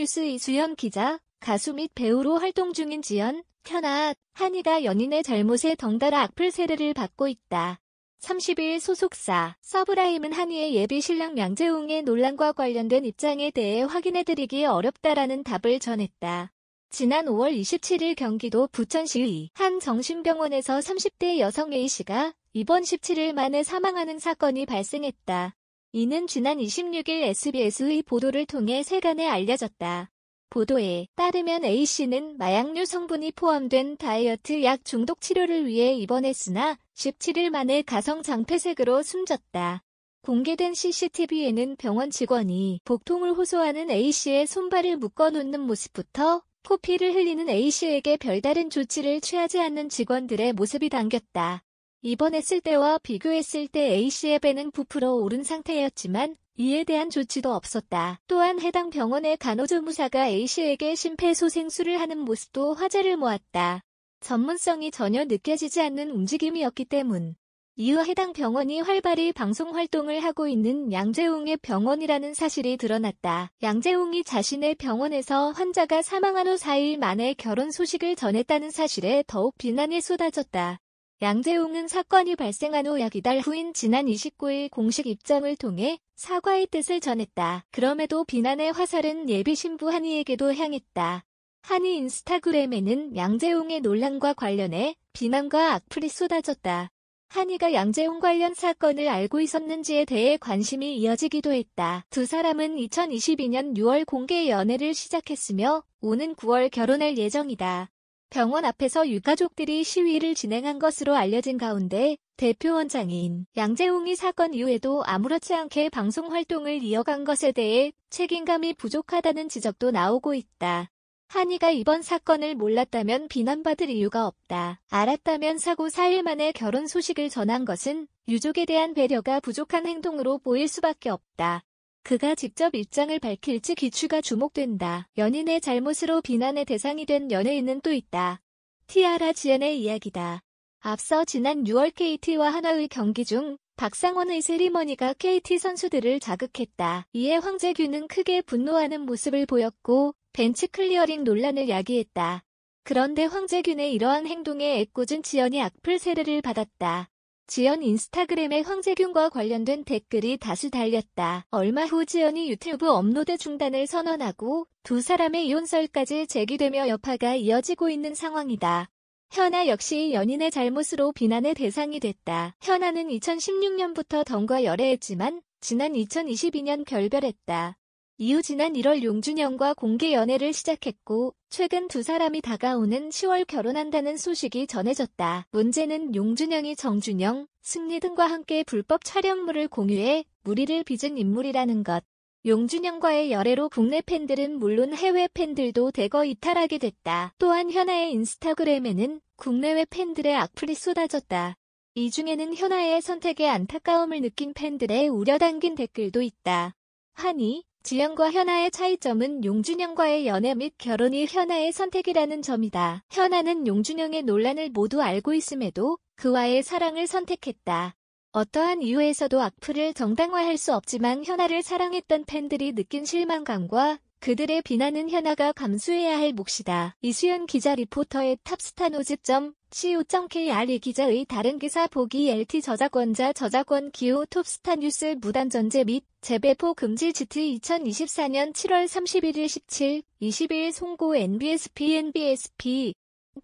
연합뉴스 이수연 기자, 가수 및 배우로 활동 중인 지연, 현아, 한이가 연인의 잘못에 덩달아 악플 세례를 받고 있다. 30일 소속사 서브라임은 한이의 예비 신랑 양재웅의 논란과 관련된 입장에 대해 확인해드리기 어렵다라는 답을 전했다. 지난 5월 27일 경기도 부천시의 한 정신병원에서 30대 여성 A씨가 입원 17일 만에 사망하는 사건이 발생했다. 이는 지난 26일 SBS의 보도를 통해 세간에 알려졌다. 보도에 따르면 A씨는 마약류 성분이 포함된 다이어트 약 중독 치료를 위해 입원했으나 17일 만에 가성 장폐색으로 숨졌다. 공개된 CCTV에는 병원 직원이 복통을 호소하는 A씨의 손발을 묶어놓는 모습부터 코피를 흘리는 A씨에게 별다른 조치를 취하지 않는 직원들의 모습이 담겼다. 입원했을 때와 비교했을 때 A씨의 배는 부풀어 오른 상태였지만 이에 대한 조치도 없었다. 또한 해당 병원의 간호조무사가 A씨에게 심폐소생술을 하는 모습도 화제를 모았다. 전문성이 전혀 느껴지지 않는 움직임이었기 때문. 이후 해당 병원이 활발히 방송 활동을 하고 있는 양재웅의 병원이라는 사실이 드러났다. 양재웅이 자신의 병원에서 환자가 사망한 후 4일 만에 결혼 소식을 전했다는 사실에 더욱 비난이 쏟아졌다. 양재홍은 사건이 발생한 후 약 이달 후인 지난 29일 공식 입장을 통해 사과의 뜻을 전했다. 그럼에도 비난의 화살은 예비 신부 한이에게도 향했다. 한이 인스타그램에는 양재홍의 논란과 관련해 비난과 악플이 쏟아졌다. 한이가 양재홍 관련 사건을 알고 있었는지에 대해 관심이 이어지기도 했다. 두 사람은 2022년 6월 공개 연애를 시작했으며 오는 9월 결혼할 예정이다. 병원 앞에서 유가족들이 시위를 진행한 것으로 알려진 가운데 대표원장인 양재웅이 사건 이후에도 아무렇지 않게 방송 활동을 이어간 것에 대해 책임감이 부족하다는 지적도 나오고 있다. 한이가 이번 사건을 몰랐다면 비난받을 이유가 없다. 알았다면 사고 4일 만에 결혼 소식을 전한 것은 유족에 대한 배려가 부족한 행동으로 보일 수밖에 없다. 그가 직접 입장을 밝힐지 기추가 주목된다. 연인의 잘못으로 비난의 대상이 된 연예인은 또 있다. 티아라 지연의 이야기다. 앞서 지난 6월 KT와 하나의 경기 중 박상원의 세리머니가 KT 선수들을 자극했다. 이에 황재균은 크게 분노하는 모습을 보였고 벤치 클리어링 논란을 야기했다. 그런데 황재균의 이러한 행동에 애꿎은 지연이 악플 세례를 받았다. 지연 인스타그램에 황재균과 관련된 댓글이 다수 달렸다. 얼마 후 지연이 유튜브 업로드 중단을 선언하고 두 사람의 이혼설까지 제기되며 여파가 이어지고 있는 상황이다. 현아 역시 연인의 잘못으로 비난의 대상이 됐다. 현아는 2016년부터 덤과 열애했지만 지난 2022년 결별했다. 이후 지난 1월 용준영과 공개 연애를 시작했고 최근 두 사람이 다가오는 10월 결혼한다는 소식이 전해졌다. 문제는 용준영이 정준영, 승리 등과 함께 불법 촬영물을 공유해 무리를 빚은 인물이라는 것. 용준영과의 열애로 국내 팬들은 물론 해외 팬들도 대거 이탈하게 됐다. 또한 현아의 인스타그램에는 국내외 팬들의 악플이 쏟아졌다. 이 중에는 현아의 선택에 안타까움을 느낀 팬들의 우려담긴 댓글도 있다. 하니 지영과 현아의 차이점은 용준영과의 연애 및 결혼이 현아의 선택이라는 점이다. 현아는 용준영의 논란을 모두 알고 있음에도 그와의 사랑을 선택했다. 어떠한 이유에서도 악플을 정당화할 수 없지만 현아를 사랑했던 팬들이 느낀 실망감과 그들의 비난은 현아가 감수해야 할 몫이다. 이수연 기자 리포터의 탑스타노즈.co.kr 이 기자의 다른 기사 보기 LT 저작권자 저작권 기호 톱스타 뉴스 무단 전제 및 재배포 금지 GT 2024년 7월 31일 17, 22일 송고 NBSP NBSP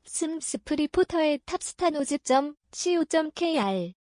슴스프 리포터의 탑스타노즈.co.kr